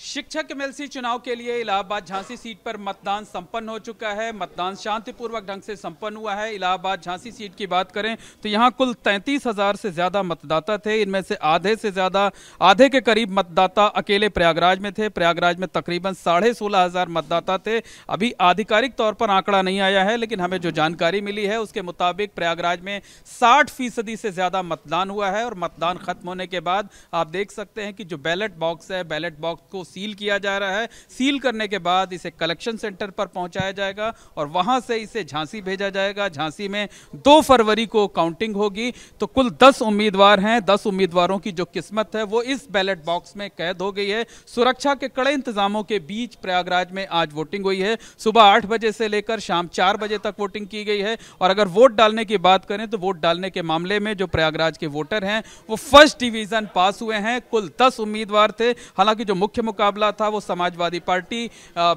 शिक्षक एमएलसी चुनाव के लिए इलाहाबाद झांसी सीट पर मतदान संपन्न हो चुका है मतदान शांतिपूर्वक ढंग से संपन्न हुआ है इलाहाबाद झांसी सीट की बात करें तो यहां कुल तैंतीस हजार से ज्यादा मतदाता थे इनमें से आधे से ज्यादा आधे के करीब मतदाता अकेले प्रयागराज में थे प्रयागराज में तकरीबन साढ़े सोलह हजार मतदाता थे अभी आधिकारिक तौर पर आंकड़ा नहीं आया है लेकिन हमें जो जानकारी मिली है उसके मुताबिक प्रयागराज में साठ फीसदी से ज्यादा मतदान हुआ है और मतदान खत्म होने के बाद आप देख सकते हैं कि जो बैलेट बॉक्स है बैलेट बॉक्स को सील किया जा रहा है सील करने के बाद इसे कलेक्शन सेंटर पर पहुंचाया जाएगा और वहां से इसे झांसी भेजा जाएगा झांसी में दो फरवरी को काउंटिंग होगी तो कुल दस उम्मीदवार हैं दस उम्मीदवारों की जो किस्मत है वो इस बैलेट बॉक्स में कैद हो गई है सुरक्षा के कड़े इंतजामों के बीच प्रयागराज में आज वोटिंग हुई है सुबह आठ बजे से लेकर शाम चार बजे तक वोटिंग की गई है और अगर वोट डालने की बात करें तो वोट डालने के मामले में जो प्रयागराज के वोटर हैं वो फर्स्ट डिवीजन पास हुए हैं कुल दस उम्मीदवार थे हालांकि जो मुख्य मुख्य मुकाबला था वो समाजवादी पार्टी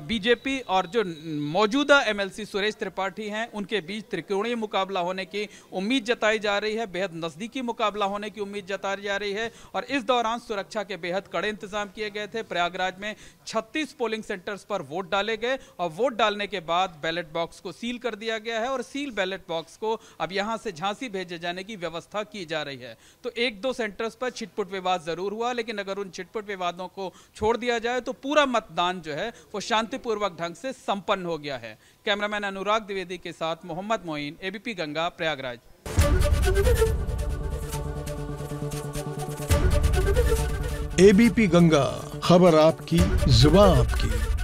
बीजेपी और जो मौजूदा एमएलसी सुरेश त्रिपाठी हैं उनके बीच त्रिकोणीय मुकाबला होने की उम्मीद जताई जा रही है बेहद नज़दीकी मुकाबला होने की उम्मीद जताई जा रही है और इस दौरान सुरक्षा के बेहद कड़े इंतजाम किए गए थे प्रयागराज में छत्तीस पोलिंग सेंटर्स पर वोट डाले गए और वोट डालने के बाद बैलेट बॉक्स को सील कर दिया गया है और सील बैलेट बॉक्स को अब यहाँ से झांसी भेजे जाने की व्यवस्था की जा रही है तो एक दो सेंटर्स पर छिटपुट विवाद जरूर हुआ लेकिन अगर उन छिटपुट विवादों को छोड़ दिया किया जाए तो पूरा मतदान जो है वो शांतिपूर्वक ढंग से संपन्न हो गया है कैमरामैन अनुराग द्विवेदी के साथ मोहम्मद मोइन एबीपी गंगा प्रयागराज एबीपी गंगा खबर आपकी जुबा आपकी